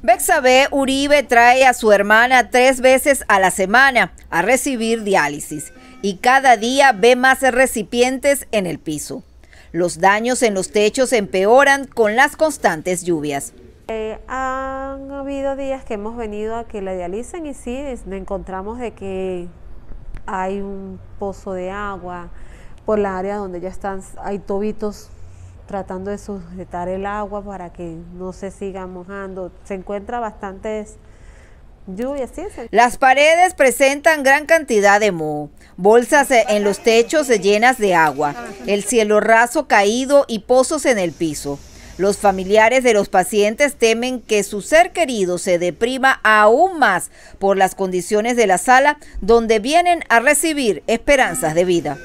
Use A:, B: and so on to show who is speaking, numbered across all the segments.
A: Bexabe Uribe trae a su hermana tres veces a la semana a recibir diálisis y cada día ve más recipientes en el piso. Los daños en los techos empeoran con las constantes lluvias.
B: Eh, han habido días que hemos venido a que la dialicen y sí, nos encontramos de que hay un pozo de agua por la área donde ya están, hay tobitos tratando de sujetar el agua para que no se siga mojando. Se encuentra bastantes lluvias. Las
A: paredes presentan gran cantidad de moho, bolsas e, en los techos llenas de agua, el cielo raso caído y pozos en el piso. Los familiares de los pacientes temen que su ser querido se deprima aún más por las condiciones de la sala donde vienen a recibir esperanzas de vida.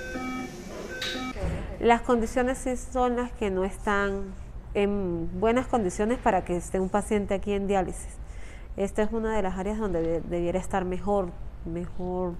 B: Las condiciones son las que no están en buenas condiciones para que esté un paciente aquí en diálisis. Esta es una de las áreas donde debiera estar mejor, mejor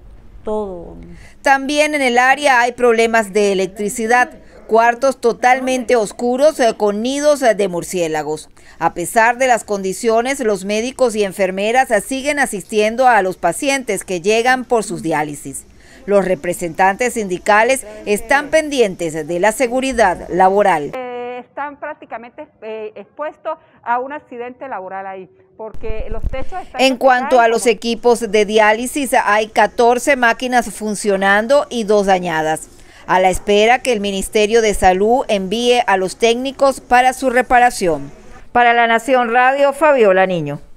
A: todo. También en el área hay problemas de electricidad, cuartos totalmente oscuros eh, con nidos eh, de murciélagos. A pesar de las condiciones, los médicos y enfermeras eh, siguen asistiendo a los pacientes que llegan por sus diálisis. Los representantes sindicales están pendientes de la seguridad laboral.
C: Eh, están prácticamente eh, expuestos a un accidente laboral ahí. Porque los techos están en cuanto a
A: los equipos de diálisis, hay 14 máquinas funcionando y dos dañadas a la espera que el Ministerio de Salud envíe a los técnicos para su reparación. Para la Nación Radio, Fabiola Niño.